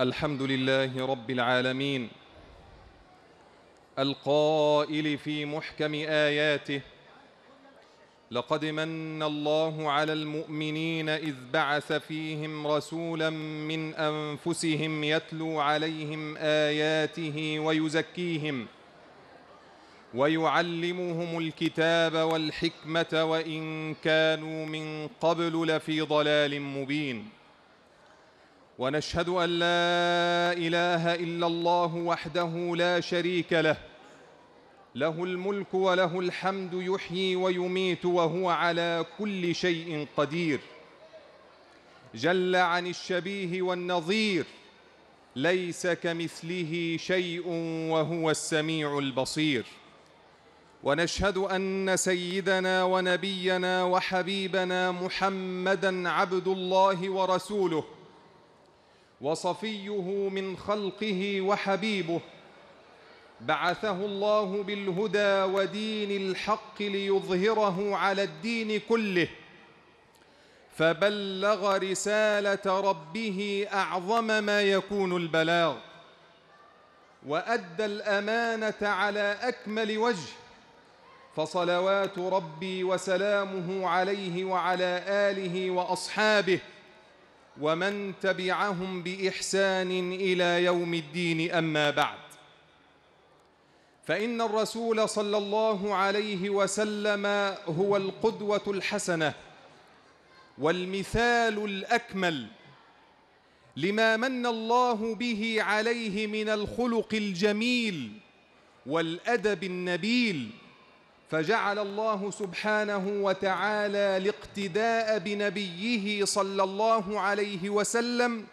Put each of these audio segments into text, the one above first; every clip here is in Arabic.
الحمد لله رب العالمين القائل في محكم آياته لقد من الله على المؤمنين إذ بعث فيهم رسولا من أنفسهم يتلو عليهم آياته ويزكيهم ويعلمهم الكتاب والحكمة وإن كانوا من قبل لفي ضلال مبين ونشهد أن لا إله إلا الله وحده لا شريك له له الملك وله الحمد يحيي ويميت وهو على كل شيء قدير جل عن الشبيه والنظير ليس كمثله شيء وهو السميع البصير ونشهد ان سيدنا ونبينا وحبيبنا محمدا عبد الله ورسوله وصفيه من خلقه وحبيبه بعثه الله بالهدى ودين الحق ليظهره على الدين كله فبلغ رساله ربه اعظم ما يكون البلاغ وادى الامانه على اكمل وجه فصلوات ربي وسلامه عليه وعلى اله واصحابه ومن تبعهم باحسان الى يوم الدين اما بعد فان الرسول صلى الله عليه وسلم هو القدوه الحسنه والمثال الاكمل لما من الله به عليه من الخلق الجميل والادب النبيل فجعل الله سبحانه وتعالى الاقتداء بنبيه صلى الله عليه وسلم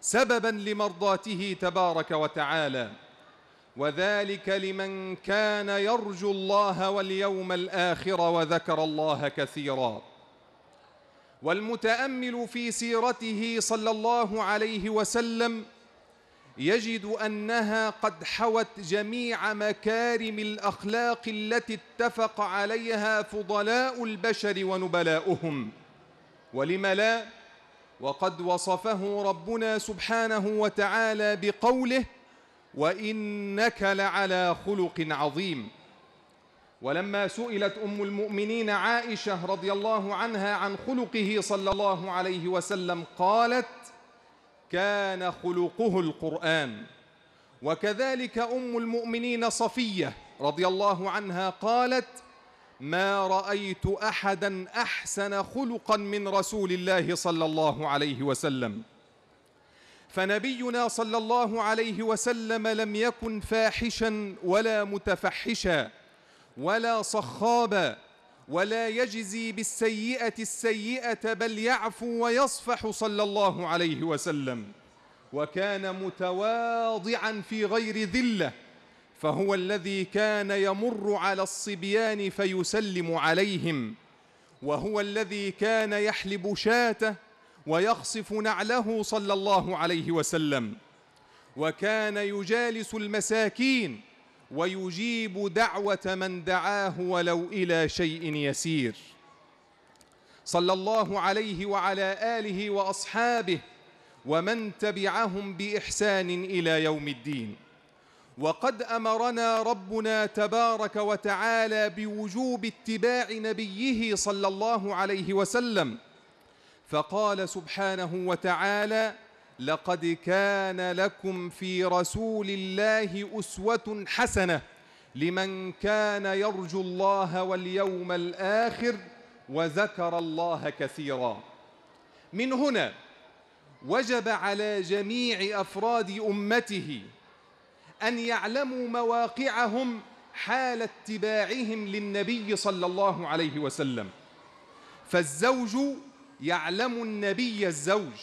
سببا لمرضاته تبارك وتعالى وذلك لمن كان يرجو الله واليوم الآخر وذكر الله كثيرا والمتأمل في سيرته صلى الله عليه وسلم يجد انها قد حوت جميع مكارم الاخلاق التي اتفق عليها فضلاء البشر ونبلاؤهم ولم لا وقد وصفه ربنا سبحانه وتعالى بقوله وانك لعلى خلق عظيم ولما سئلت ام المؤمنين عائشه رضي الله عنها عن خلقه صلى الله عليه وسلم قالت كان خلقه القرآن وكذلك أم المؤمنين صفية رضي الله عنها قالت ما رأيت أحدا أحسن خلقا من رسول الله صلى الله عليه وسلم فنبينا صلى الله عليه وسلم لم يكن فاحشا ولا متفحشا ولا صخابا ولا يجزي بالسيئة السيئة بل يعفو ويصفح صلى الله عليه وسلم وكان متواضعا في غير ذلة فهو الذي كان يمر على الصبيان فيسلم عليهم وهو الذي كان يحلب شاته ويخصف نعله صلى الله عليه وسلم وكان يجالس المساكين ويجيب دعوة من دعاه ولو إلى شيء يسير صلى الله عليه وعلى آله وأصحابه ومن تبعهم بإحسان إلى يوم الدين وقد أمرنا ربنا تبارك وتعالى بوجوب اتباع نبيه صلى الله عليه وسلم فقال سبحانه وتعالى لقد كان لكم في رسول الله أسوة حسنة لمن كان يرجو الله واليوم الآخر وذكر الله كثيرا من هنا وجب على جميع أفراد أمته أن يعلموا مواقعهم حال اتباعهم للنبي صلى الله عليه وسلم فالزوج يعلم النبي الزوج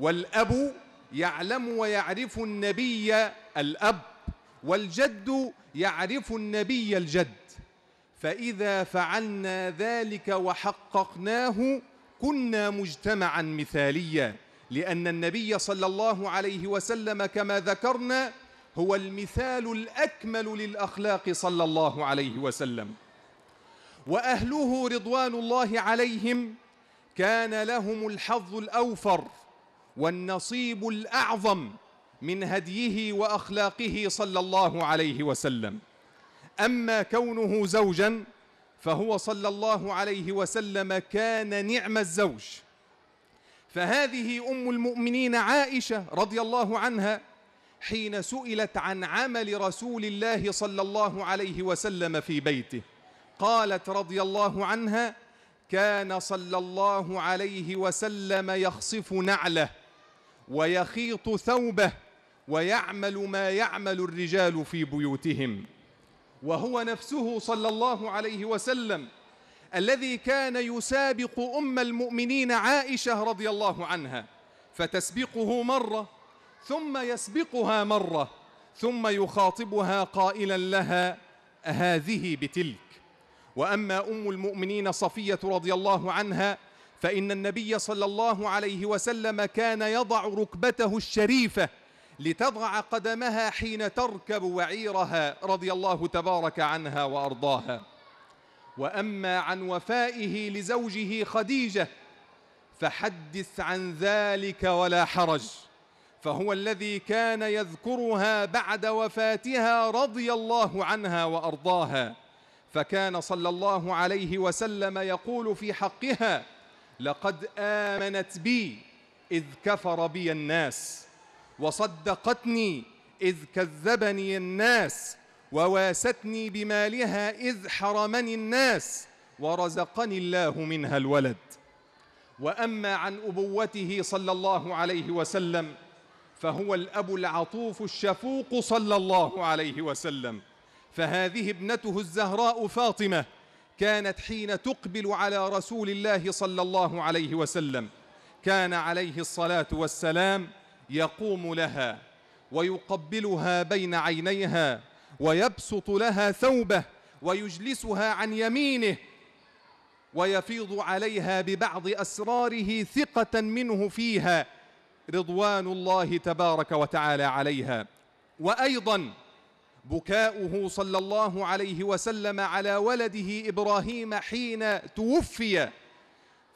والأب يعلم ويعرف النبي الأب والجد يعرف النبي الجد فإذا فعلنا ذلك وحققناه كنا مجتمعا مثاليا لأن النبي صلى الله عليه وسلم كما ذكرنا هو المثال الأكمل للأخلاق صلى الله عليه وسلم وأهله رضوان الله عليهم كان لهم الحظ الأوفر والنصيب الأعظم من هديه وأخلاقه صلى الله عليه وسلم أما كونه زوجا فهو صلى الله عليه وسلم كان نعم الزوج فهذه أم المؤمنين عائشة رضي الله عنها حين سئلت عن عمل رسول الله صلى الله عليه وسلم في بيته قالت رضي الله عنها كان صلى الله عليه وسلم يخصف نعله ويخيط ثوبه ويعمل ما يعمل الرجال في بيوتهم وهو نفسه صلى الله عليه وسلم الذي كان يسابق أم المؤمنين عائشة رضي الله عنها فتسبقه مرة ثم يسبقها مرة ثم يخاطبها قائلا لها هذه بتلك وأما أم المؤمنين صفية رضي الله عنها فإن النبي صلى الله عليه وسلم كان يضع ركبته الشريفة لتضع قدمها حين تركب وعيرها رضي الله تبارك عنها وأرضاها وأما عن وفائه لزوجه خديجة فحدث عن ذلك ولا حرج فهو الذي كان يذكرها بعد وفاتها رضي الله عنها وأرضاها فكان صلى الله عليه وسلم يقول في حقها لقد آمنت بي إذ كفر بي الناس وصدقتني إذ كذبني الناس وواستني بمالها إذ حرمني الناس ورزقني الله منها الولد وأما عن أبوته صلى الله عليه وسلم فهو الأب العطوف الشفوق صلى الله عليه وسلم فهذه ابنته الزهراء فاطمة كانت حين تقبل على رسول الله صلى الله عليه وسلم كان عليه الصلاة والسلام يقوم لها ويقبلها بين عينيها ويبسط لها ثوبه ويجلسها عن يمينه ويفيض عليها ببعض أسراره ثقة منه فيها رضوان الله تبارك وتعالى عليها وأيضاً بكاؤه صلى الله عليه وسلم على ولده إبراهيم حين توفي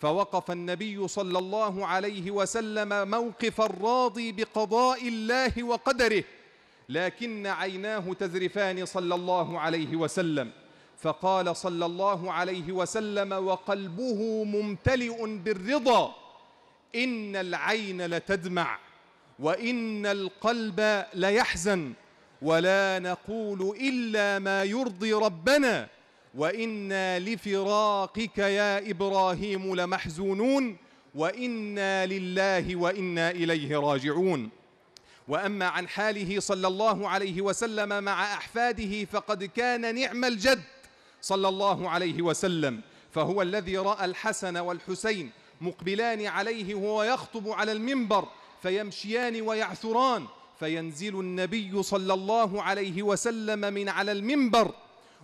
فوقف النبي صلى الله عليه وسلم موقف الراضي بقضاء الله وقدره لكن عيناه تذرفان صلى الله عليه وسلم فقال صلى الله عليه وسلم وقلبه ممتلئ بالرضا إن العين لتدمع وإن القلب ليحزن ولا نقول إلا ما يرضي ربنا وإنا لفراقك يا إبراهيم لمحزونون وإنا لله وإنا إليه راجعون وأما عن حاله صلى الله عليه وسلم مع أحفاده فقد كان نعم الجد صلى الله عليه وسلم فهو الذي رأى الحسن والحسين مقبلان عليه وهو يخطب على المنبر فيمشيان ويعثران فينزل النبي صلى الله عليه وسلم من على المنبر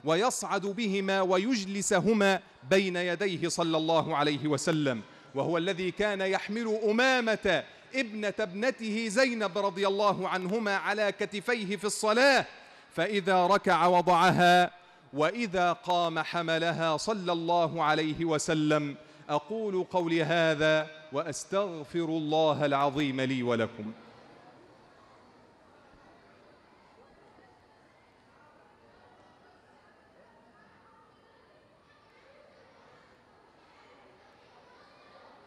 ويصعد بهما ويجلسهما بين يديه صلى الله عليه وسلم وهو الذي كان يحمل أمامة ابنة ابنته زينب رضي الله عنهما على كتفيه في الصلاة فإذا ركع وضعها وإذا قام حملها صلى الله عليه وسلم أقول قولي هذا وأستغفر الله العظيم لي ولكم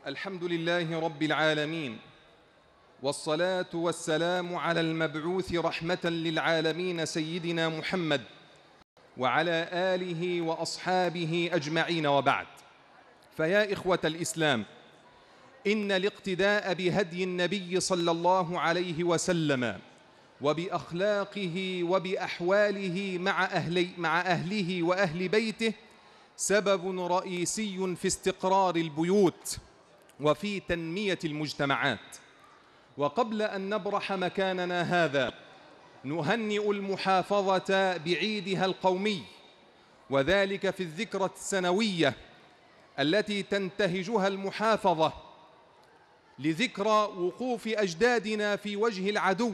الحمد لله رب العالمين والصلاة والسلام على المبعوث رحمة للعالمين سيدنا محمد وعلى آله وأصحابه أجمعين وبعد فيا إخوة الإسلام إن الاقتداء بهدي النبي صلى الله عليه وسلم وبأخلاقه وبأحواله مع, أهلي مع أهله وأهل بيته سبب رئيسي في استقرار البيوت وفي تنمية المجتمعات وقبل أن نبرح مكاننا هذا نهنئ المحافظة بعيدها القومي وذلك في الذكرى السنوية التي تنتهجها المحافظة لذكرى وقوف أجدادنا في وجه العدو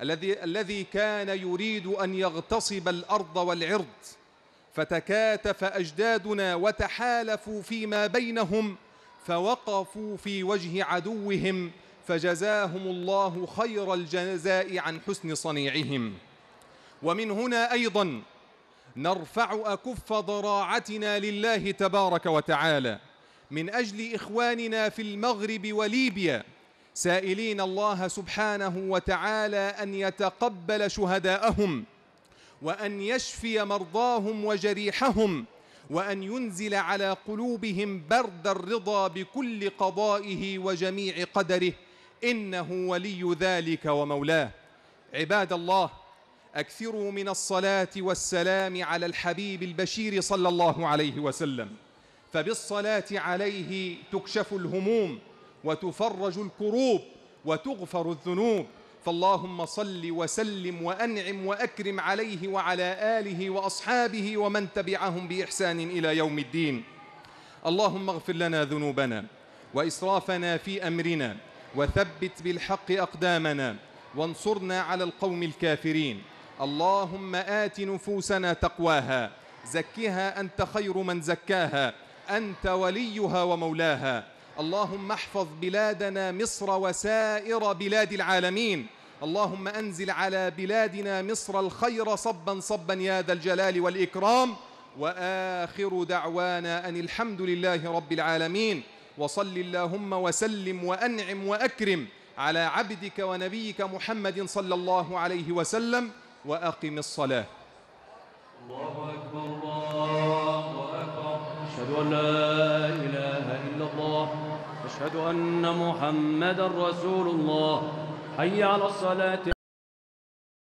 الذي الذي كان يريد أن يغتصب الأرض والعرض فتكاتف أجدادنا وتحالفوا فيما بينهم فوقفوا في وجه عدوهم فجزاهم الله خير الجزاء عن حسن صنيعهم ومن هنا أيضا نرفع أكف ضراعتنا لله تبارك وتعالى من أجل إخواننا في المغرب وليبيا سائلين الله سبحانه وتعالى أن يتقبل شهداءهم وأن يشفي مرضاهم وجريحهم وأن ينزل على قلوبهم برد الرضا بكل قضائه وجميع قدره إنه ولي ذلك ومولاه عباد الله أكثروا من الصلاة والسلام على الحبيب البشير صلى الله عليه وسلم فبالصلاة عليه تكشف الهموم وتفرج الكروب وتغفر الذنوب فاللهم صل وسلم وانعم واكرم عليه وعلى اله واصحابه ومن تبعهم باحسان الى يوم الدين اللهم اغفر لنا ذنوبنا واسرافنا في امرنا وثبت بالحق اقدامنا وانصرنا على القوم الكافرين اللهم ات نفوسنا تقواها زكها انت خير من زكاها انت وليها ومولاها اللهم احفظ بلادنا مصر وسائر بلاد العالمين اللهم أنزل على بلادنا مصر الخير صبا صبا يا ذا الجلال والإكرام وآخر دعوانا أن الحمد لله رب العالمين وصل اللهم وسلم وأنعم وأكرم على عبدك ونبيك محمد صلى الله عليه وسلم وأقم الصلاة الله أكبر الله أكبر أشهد أن لا وأشهد أن محمدا رسول الله حي على الصلاة